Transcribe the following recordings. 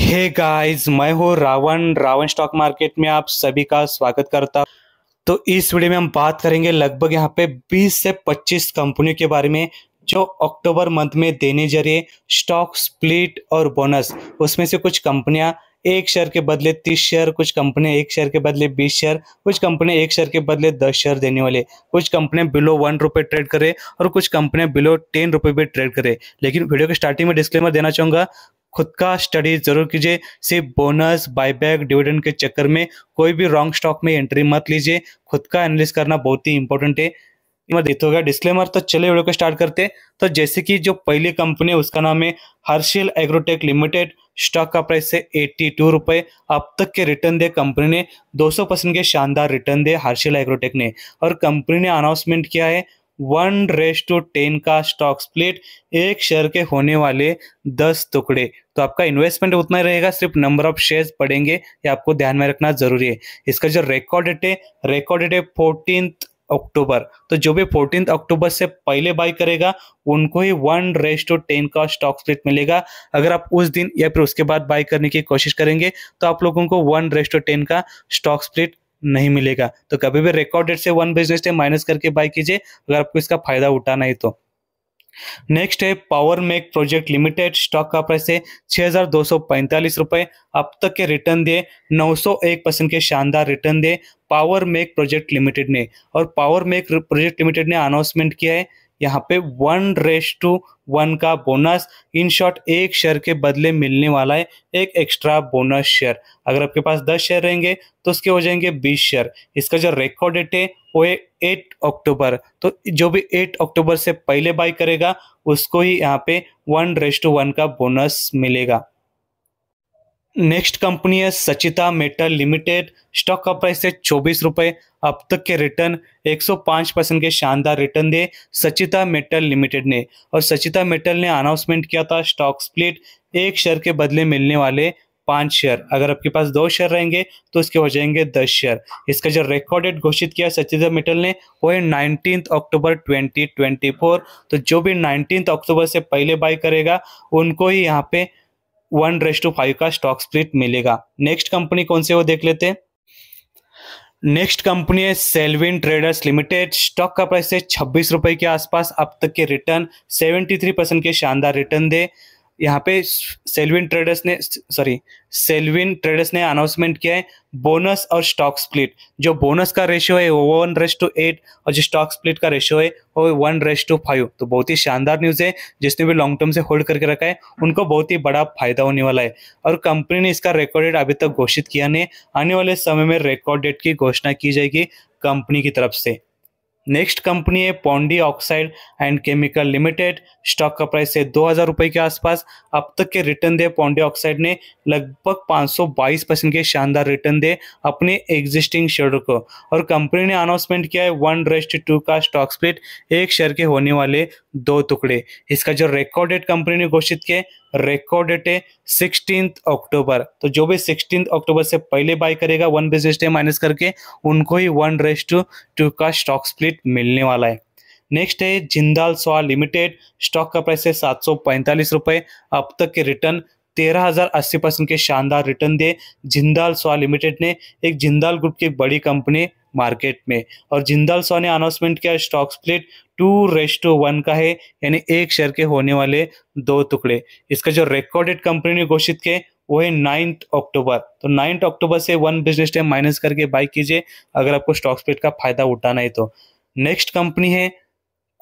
Hey guys मैं हूँ Ravan Ravan stock market में आप सभी का स्वागत करता तो इस वीडियो में हम बात करेंगे लगभग यहाँ पे 20 से 25 कंपनियों के बारे में जो अक्टूबर मंथ में देने जा रही है स्टॉक स्प्लिट और बोनस उसमें से कुछ कंपनियां एक शेयर के बदले तीस शेयर कुछ कंपनियां एक शेयर के बदले बीस शेयर कुछ कंपनियां एक शेयर के बदले दस शेयर देने वाले कुछ कंपनियां बिलो वन रुपये ट्रेड करे और कुछ कंपनियां बिलो टेन रुपये भी ट्रेड करे लेकिन वीडियो के स्टार्टिंग में डिस्क्लेमर देना चाहूंगा खुद का स्टडी जरूर कीजिए सिर्फ बोनस बायबैक डिविडेंड के चक्कर में कोई भी रॉन्ग स्टॉक में एंट्री मत लीजिए खुद का एनालिस करना बहुत ही इंपॉर्टेंट है मैं देते डिस्क्लेमर तो चले वीडियो को स्टार्ट करते तो जैसे कि जो पहली कंपनी उसका नाम है हर्षिल एग्रोटेक लिमिटेड स्टॉक का प्राइस है एट्टी टू रुपए अब तक के रिटर्न दे कंपनी ने 200 परसेंट के शानदार रिटर्न दे हर्षिल एग्रोटेक ने और कंपनी ने अनाउंसमेंट किया है वन रेस टू टेन का स्टॉक स्प्लिट एक शेयर के होने वाले दस टुकड़े तो आपका इन्वेस्टमेंट उतना ही रहेगा सिर्फ नंबर ऑफ शेयर्स पड़ेंगे ये आपको ध्यान में रखना जरूरी है इसका जो रिकॉर्ड डेट है रिकॉर्ड डेट है फोर्टीन अक्टूबर तो जो भी फोर्टीन अक्टूबर से पहले बाई करेगा उनको ही वन रेस टू टेन का स्टॉक स्प्लिट मिलेगा अगर आप उस दिन या फिर उसके बाद बाई करने की कोशिश करेंगे तो आप लोगों को वन रेस टू टेन का स्टॉक स्प्लिट नहीं मिलेगा तो कभी भी रिकॉर्ड डेट से वन बिजनेस डे माइनस करके बाय कीजिए अगर आपको इसका फायदा उठाना तो। है तो नेक्स्ट है Power Mech Project Limited stock का प्राइस है छह हजार दो सौ पैंतालीस रुपए अब तक के रिटर्न दिए 901 परसेंट के शानदार रिटर्न दिए पावर मेक प्रोजेक्ट लिमिटेड ने और पावर मेक प्रोजेक्ट लिमिटेड ने अनाउंसमेंट किया है यहाँ पे वन रेस टू वन का बोनस इन शॉर्ट एक शेयर के बदले मिलने वाला है एक एक्स्ट्रा बोनस शेयर अगर आपके पास दस शेयर रहेंगे तो उसके हो जाएंगे बीस शेयर इसका जो रिकॉर्ड डेट है वो है एट अक्टूबर तो जो भी एट अक्टूबर से पहले बाई करेगा उसको ही यहाँ पे वन रेस टू वन का बोनस मिलेगा नेक्स्ट कंपनी है सचिता मेटल लिमिटेड स्टॉक का प्राइस है चौबीस रुपए अब तक के रिटर्न 105 परसेंट के शानदार रिटर्न दिए सचिता मेटल लिमिटेड ने और सचिता मेटल ने अनाउंसमेंट किया था स्टॉक स्प्लिट एक शेयर के बदले मिलने वाले पांच शेयर अगर आपके पास दो शेयर रहेंगे तो इसके हो जाएंगे दस शेयर इसका जो रिकॉर्डेड घोषित किया सचिता मिटल ने वो है नाइनटीन अक्टूबर 2024 तो जो भी नाइनटीन अक्टूबर से पहले बाय करेगा उनको ही यहाँ पे वन रेस टू फाइव का स्टॉक स्प्लिट मिलेगा नेक्स्ट कंपनी कौन से वो देख लेते हैं नेक्स्ट कंपनी है सेल्विन ट्रेडर्स लिमिटेड स्टॉक का प्राइस है छब्बीस रुपए के आसपास अब तक के रिटर्न 73 परसेंट के शानदार रिटर्न दे यहाँ पे सेल्विन ट्रेडर्स ने सॉरी सेल्विन ट्रेडर्स ने अनाउंसमेंट किया है बोनस और स्टॉक स्प्लिट जो बोनस का रेशियो है वो वन रेस टू एट और जो स्टॉक स्प्लिट का रेशियो है वो वन रेस टू फाइव तो बहुत ही शानदार न्यूज़ है जिसने भी लॉन्ग टर्म से होल्ड करके रखा है उनको बहुत ही बड़ा फायदा होने वाला है और कंपनी ने इसका रिकॉर्ड डेट अभी तक घोषित किया नहीं आने वाले समय में रिकॉर्ड डेट की घोषणा की जाएगी कंपनी की तरफ से नेक्स्ट कंपनी है Pondy Oxide and Chemical Limited stock का प्राइस है दो हज़ार रुपये के आसपास अब तक के रिटर्न दे पौंडी ऑक्साइड ने लगभग 522 परसेंट के शानदार रिटर्न दे अपने एग्जिस्टिंग शेयर को और कंपनी ने अनाउंसमेंट किया है वन रेस्ट टू का स्टॉक स्प्लिट एक शेयर के होने वाले दो टुकड़े इसका जो रिकॉर्डेड कंपनी ने घोषित किया रिकॉर्ड डेट है सिक्सटीन अक्टूबर तो जो भी सिक्सटीन अक्टूबर से पहले बाय करेगा वन बेसिस डे माइनस करके उनको ही वन रेस्ट टू टू का स्टॉक स्प्लिट मिलने वाला है नेक्स्ट है जिंदाल सोआ लिमिटेड स्टॉक का प्राइस है सात सौ पैंतालीस रुपये अब तक के रिटर्न तेरह हजार अस्सी परसेंट के शानदार रिटर्न दिए जिंदाल सोआ लिमिटेड ने एक जिंदाल ग्रुप की बड़ी कंपनी मार्केट में और जिंदल सो ने अनाउंसमेंट किया stock split two is to one का है यानी एक शेयर के होने वाले दो टुकड़े इसका जो रिकॉर्डेड कंपनी ने घोषित किए वो है नाइन्थ अक्टूबर तो नाइन्थ अक्टूबर से वन बिजनेस डे माइनस करके बाई कीजिए अगर आपको स्टॉक स्प्लिट का फायदा उठाना है तो नेक्स्ट कंपनी है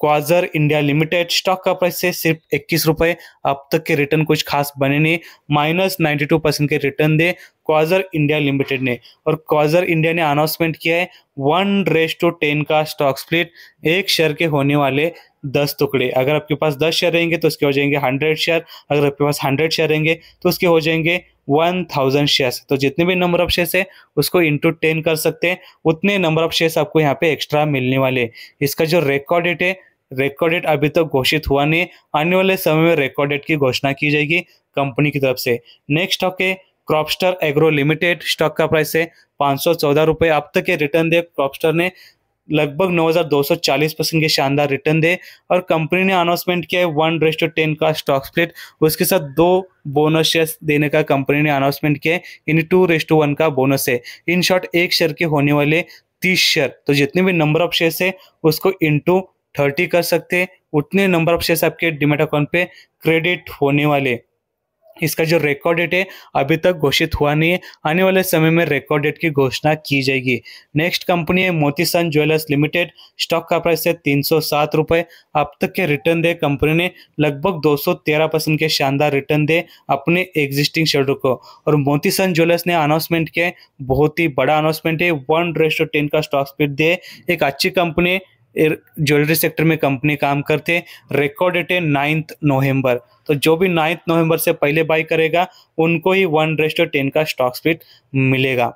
क्वाजर इंडिया लिमिटेड स्टॉक का प्राइस है सिर्फ इक्कीस रुपए अब तक के रिटर्न कुछ खास बने नहीं माइनस नाइन्टी टू परसेंट के रिटर्न दे क्वाजर इंडिया लिमिटेड ने और क्वाजर इंडिया ने अनाउंसमेंट किया है वन रेस टू टेन का स्टॉक स्प्लिट एक शेयर के होने वाले दस टुकड़े अगर आपके पास दस शेयर रहेंगे तो उसके हो जाएंगे हंड्रेड शेयर अगर आपके पास हंड्रेड शेयर रहेंगे तो उसके हो जाएंगे वन थाउजेंड शेयर्स तो जितने भी नंबर ऑफ शेयर्स है उसको इंटू टेन कर सकते हैं उतने नंबर ऑफ शेयर्स आपको यहाँ पे एक्स्ट्रा मिलने वाले इसका जो रिकॉर्ड डेट है रिकॉर्डेड अभी तक तो घोषित हुआ नहीं आने वाले समय में रिकॉर्डेड की घोषणा की जाएगी कंपनी की तरफ से नेक्स्ट स्टॉक है क्रॉपस्टर एग्रो लिमिटेड स्टॉक का प्राइस है पाँच सौ चौदह रुपए अब तक के रिटर्न दे क्रॉपस्टर ने लगभग 9,240 परसेंट के शानदार रिटर्न दे और कंपनी ने अनाउंसमेंट किया है वन रेस टू टेन का स्टॉक स्प्लिट उसके साथ दो बोनस शेयर देने का कंपनी ने अनाउंसमेंट किया है इन टू रेस टू वन का बोनस है इन शॉर्ट एक शेयर के होने वाले तीस शेयर तो जितने भी नंबर ऑफ शेयर्स है उसको इंटू थर्टी कर सकते हैं उतने नंबर ऑफ शेयर्स आपके डिमेट अकाउंट पे क्रेडिट होने वाले इसका जो रिकॉर्ड डेट है अभी तक घोषित हुआ नहीं है आने वाले समय में रिकॉर्ड डेट की घोषणा की जाएगी नेक्स्ट कंपनी है Moti Sons Jewellers limited stock का प्राइस है तीन सौ अब तक के रिटर्न दे कंपनी ने लगभग 213 परसेंट के शानदार रिटर्न दे अपने एग्जिस्टिंग शेयर को और मोती सन ज्वेलर्स ने अनाउंसमेंट किया बहुत ही बड़ा अनाउंसमेंट है वन का स्टॉक स्पीड दे एक अच्छी कंपनी ज्वेलरी सेक्टर में कंपनी काम करते है रिकॉर्ड डेट है नाइन्थ नवंबर तो जो भी नाइन्थ नवंबर से पहले बाई करेगा उनको ही वन रेस्टो टेन का स्टॉक स्पीड मिलेगा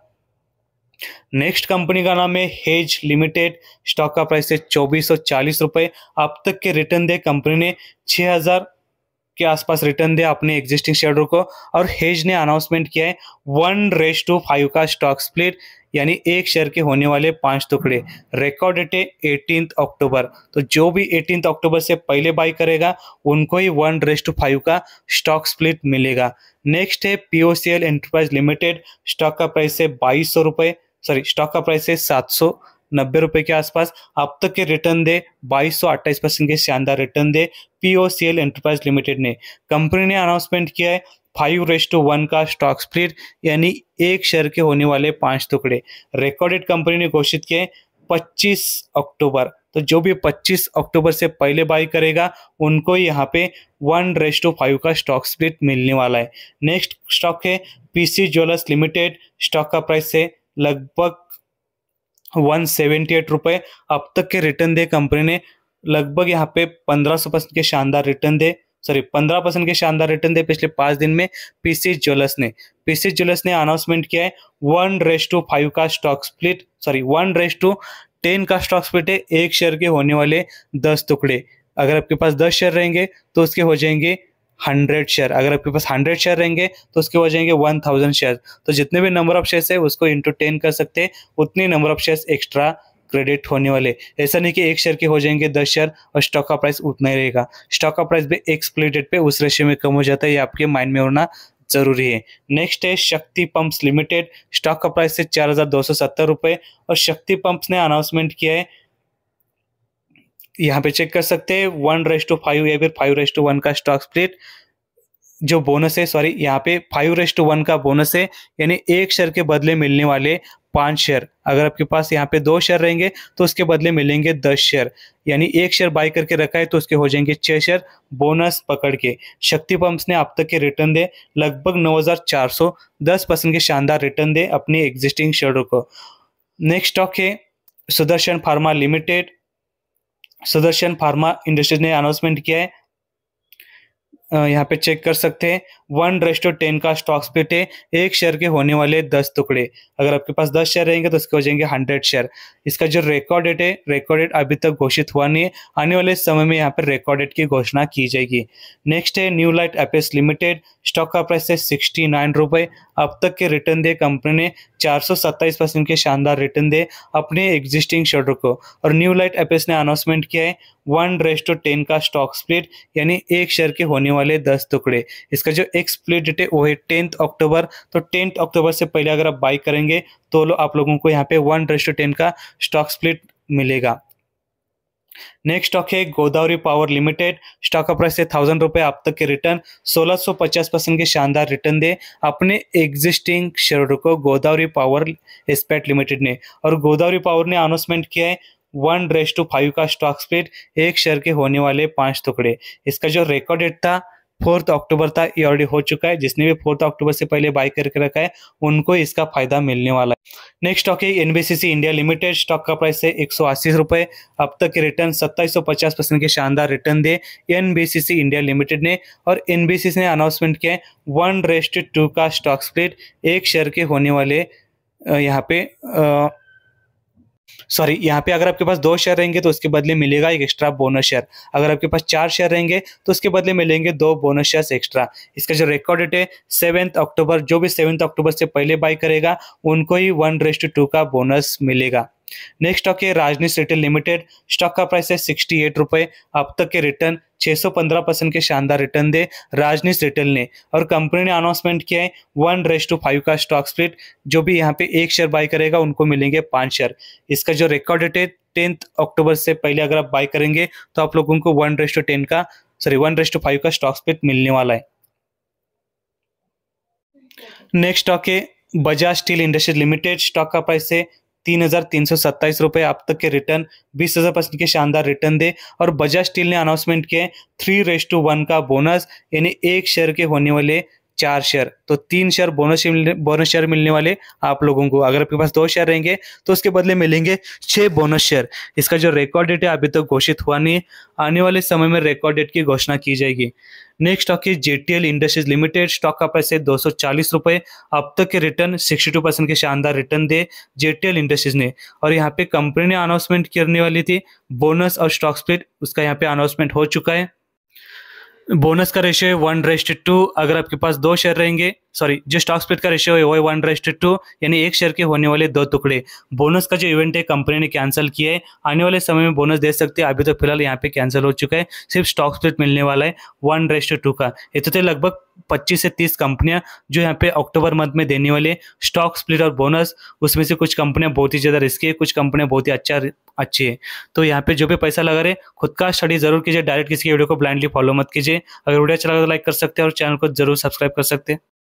नेक्स्ट कंपनी का नाम है हेज लिमिटेड स्टॉक का प्राइस है चौबीस सौ चालीस रुपए अब तक के रिटर्न दे कंपनी ने छह हजार के आसपास रिटर्न दिया अपने एग्जिस्टिंग शेयर को और हेज ने अनाउंसमेंट किया है वन रेस टू फाइव का स्टॉक स्प्लिट यानी एक शेयर के होने वाले पांच टुकड़े रिकॉर्ड डेट है एटीन अक्टूबर तो जो भी एटीन अक्टूबर से पहले बाई करेगा उनको ही वन रेस टू फाइव का स्टॉक स्प्लिट मिलेगा नेक्स्ट है पीओसीएल एंटरप्राइज लिमिटेड स्टॉक का प्राइस है बाईस सौ रुपए सॉरी स्टॉक का प्राइस है सात सौ नब्बे रुपए के आसपास अब तक के रिटर्न दे बाईस सौ अट्ठाईस परसेंट के शानदार रिटर्न दे P O C L enterprise limited ने कंपनी ने अनाउंसमेंट किया है फाइव रेस टू वन का स्टॉक स्प्लिट यानी एक शेयर के होने वाले पांच टुकड़े रिकॉर्डेड कंपनी ने घोषित किए पच्चीस अक्टूबर तो जो भी 25 अक्टूबर से पहले बाई करेगा उनको यहाँ पे वन रेस टू फाइव का स्टॉक स्प्लिट मिलने वाला है नेक्स्ट स्टॉक है पीसी ज्वेलर्स लिमिटेड स्टॉक का प्राइस है लगभग वन सेवेंटी एट रुपए अब तक के रिटर्न दे कंपनी ने लगभग यहाँ पे पंद्रह सौ परसेंट के शानदार रिटर्न दे सॉरी पंद्रह परसेंट के शानदार रिटर्न दे पिछले पांच दिन में पीसी ज्वेलर्स ने पीसी ज्वेलर्स ने अनाउंसमेंट किया है वन रेस टू फाइव का stock split sorry one is to ten का स्टॉक स्प्लिट है एक शेयर के होने वाले दस टुकड़े अगर आपके पास दस शेयर रहेंगे तो उसके हो जाएंगे हंड्रेड शेयर अगर आपके पास हंड्रेड शेयर रहेंगे तो उसके हो जाएंगे वन थाउजेंड शेयर तो जितने भी नंबर ऑफ शेयर्स है उसको इंटू टेन कर सकते हैं उतने number of shares extra credit होने वाले ऐसा नहीं कि एक शेयर के हो जाएंगे दस शेयर और स्टॉक का प्राइस उतना ही रहेगा स्टॉक का प्राइस भी एक स्प्लेटेड पे उस रेशियो में कम हो जाता है ये आपके माइंड में होना जरूरी है नेक्स्ट है शक्ति पंप्स लिमिटेड स्टॉक का प्राइस है चार हजार दो सौ सत्तर रुपए और शक्ति पंप्स ने अनाउंसमेंट किया है यहाँ पे चेक कर सकते हैं वन रेस टू फाइव या फिर फाइव रेस टू वन का स्टॉक स्प्लिट जो बोनस है सॉरी यहाँ पे फाइव रेस टू वन का बोनस है यानी एक शेयर के बदले मिलने वाले पांच शेयर अगर आपके पास यहाँ पे दो शेयर रहेंगे तो उसके बदले मिलेंगे दस शेयर यानी एक शेयर बाय करके रखा है तो उसके हो जाएंगे छह शेयर बोनस पकड़ के शक्ति पंप्स ने अब तक के रिटर्न दे लगभग दस परसेंट के शानदार रिटर्न दे अपने एग्जिस्टिंग शेयरों को नेक्स्ट स्टॉक है Sudarshan pharma limited Sudarshan pharma industries ने अनाउंसमेंट किया है यहाँ पे चेक कर सकते हैं वन रेस्टो टेन का स्टॉक स्प्लिट है एक शेयर के होने वाले दस टुकड़े अगर आपके पास दस शेयर रहेंगे तो उसके हो जाएंगे हंड्रेड शेयर इसका जो रिकॉर्ड डेट है रिकॉर्ड डेट अभी तक घोषित हुआ नहीं है आने वाले समय में यहाँ पर रिकॉर्ड डेट की घोषणा की जाएगी नेक्स्ट है new light apparels limited stock का प्राइस है सिक्सटी नाइन अब तक के रिटर्न दे कंपनी ने चार परसेंट के शानदार रिटर्न दे अपने एग्जिस्टिंग शेयर को और न्यू लाइट एपेस ने अनाउंसमेंट किया है वन टू टेन का स्टॉक स्प्लिट यानी एक शेयर के होने वाले दस टुकड़े इसका जो एक स्प्लिट डेट है वो है टेंथ अक्टूबर तो टेंथ अक्टूबर से पहले अगर आप बाई करेंगे तो लो आप लोगों को यहाँ पे वन टू टेन का स्टॉक स्प्लिट मिलेगा नेक्स्ट स्टॉक है गोदावरी पावर लिमिटेड स्टॉक का प्राइस है थाउजेंड रुपये आप तक के रिटर्न पचास परसेंट के शानदार रिटर्न दे अपने एग्जिस्टिंग शेयर को गोदावरी पावर एस्पेट लिमिटेड ने और गोदावरी पावर ने अनाउंसमेंट किया है वन रेस टू फाइव का स्टॉक स्प्लिट एक शेयर के होने वाले पांच टुकड़े इसका जो रिकॉर्ड डेट था फोर्थ अक्टूबर तक ये ऑलरेडी हो चुका है जिसने भी फोर्थ अक्टूबर से पहले बाय करके रखा है उनको इसका फायदा मिलने वाला है नेक्स्ट स्टॉक है एनबीसीसी इंडिया लिमिटेड स्टॉक का प्राइस है एक सौ अस्सी रुपए अब तक के रिटर्न सत्ताईस सौ पचास परसेंट के शानदार रिटर्न दे एनबीसीसी इंडिया लिमिटेड ने और एनबीसीसी ने अनाउंसमेंट किया है वन रेस्ट टू का स्टॉक स्प्लिट एक शेयर के होने वाले यहाँ पे आ, सॉरी यहाँ पे अगर आपके पास दो शेयर रहेंगे तो उसके बदले मिलेगा एक एक्स्ट्रा बोनस शेयर अगर आपके पास चार शेयर रहेंगे तो उसके बदले मिलेंगे दो बोनस शेयर एक्स्ट्रा इसका जो रिकॉर्ड डेट है सेवेंथ अक्टूबर जो भी सेवेंथ अक्टूबर से पहले बाय करेगा उनको ही वन रेस्ट टू का बोनस मिलेगा नेक्स्ट स्टॉक है राजनी रिटेल लिमिटेड स्टॉक का प्राइस है सिक्सटी एट रुपये अब तक के रिटर्न 615 परसेंट के शानदार रिटर्न दे राजनीस रिटेल ने और कंपनी ने अनाउंसमेंट किया है वन रेस टू फाइव का स्टॉक स्प्लिट जो भी यहां पे एक शेयर बाय करेगा उनको मिलेंगे पांच शेयर इसका जो रिकॉर्ड डेट है टेंथ अक्टूबर से पहले अगर आप बाय करेंगे तो आप लोगों को वन रेस टू टेन का sorry one is to five का स्टॉक स्प्लिट मिलने वाला है नेक्स्ट स्टॉक है Bajaj steel industries limited stock का प्राइस है तीन हजार तीन सौ सत्ताईस रुपए अब तक के रिटर्न बीस हजार परसेंट के शानदार रिटर्न दे और बजाज स्टील ने अनाउंसमेंट किया है थ्री रेस टू वन का बोनस यानी एक शेयर के होने वाले चार शेयर तो तीन शेयर बोनस बोनस शेयर मिलने वाले आप लोगों को अगर आपके पास दो शेयर रहेंगे तो उसके बदले मिलेंगे छः बोनस शेयर इसका जो रिकॉर्ड डेट है अभी तक तो घोषित हुआ नहीं आने वाले समय में रिकॉर्ड डेट की घोषणा की जाएगी नेक्स्ट स्टॉक है जेटीएल इंडस्ट्रीज लिमिटेड स्टॉक का प्राइस है दो सौ चालीस रुपए अब तक के रिटर्न सिक्सटी टू परसेंट के शानदार रिटर्न दे जेटीएल इंडस्ट्रीज ने और यहाँ पे कंपनी ने अनाउंसमेंट करने वाली थी बोनस और स्टॉक स्प्लिट उसका यहाँ पे अनाउंसमेंट हो चुका है बोनस का रेशियो है वन रेस्ट टू अगर आपके पास दो शेयर रहेंगे सॉरी जो स्टॉक स्प्लिट का रेशियो है वो है वन रेस्ट टू यानी एक शेयर के होने वाले दो टुकड़े बोनस का जो इवेंट है कंपनी ने कैंसिल किया है आने वाले समय में बोनस दे सकते हैं अभी तो फिलहाल यहाँ पे कैंसिल हो चुका है सिर्फ स्टॉक स्प्लिट मिलने वाला है वन रेस्ट टू का ये तो थे लगभग पच्चीस से तीस कंपनियां जो यहाँ पे अक्टूबर मंथ में देने वाले स्टॉक स्प्लिट और बोनस उसमें से कुछ कंपनियां बहुत ही ज़्यादा रिस्की है कुछ कंपनियां बहुत ही अच्छा अच्छी है तो यहाँ पे जो भी पैसा लगा रहे खुद का स्टडी जरूर कीजिए डायरेक्ट किसी वीडियो को ब्लाइंडली फॉलो मत कीजिए अगर वीडियो अच्छा लगा तो लाइक कर सकते हैं और चैनल को जरूर सब्सक्राइब कर सकते हैं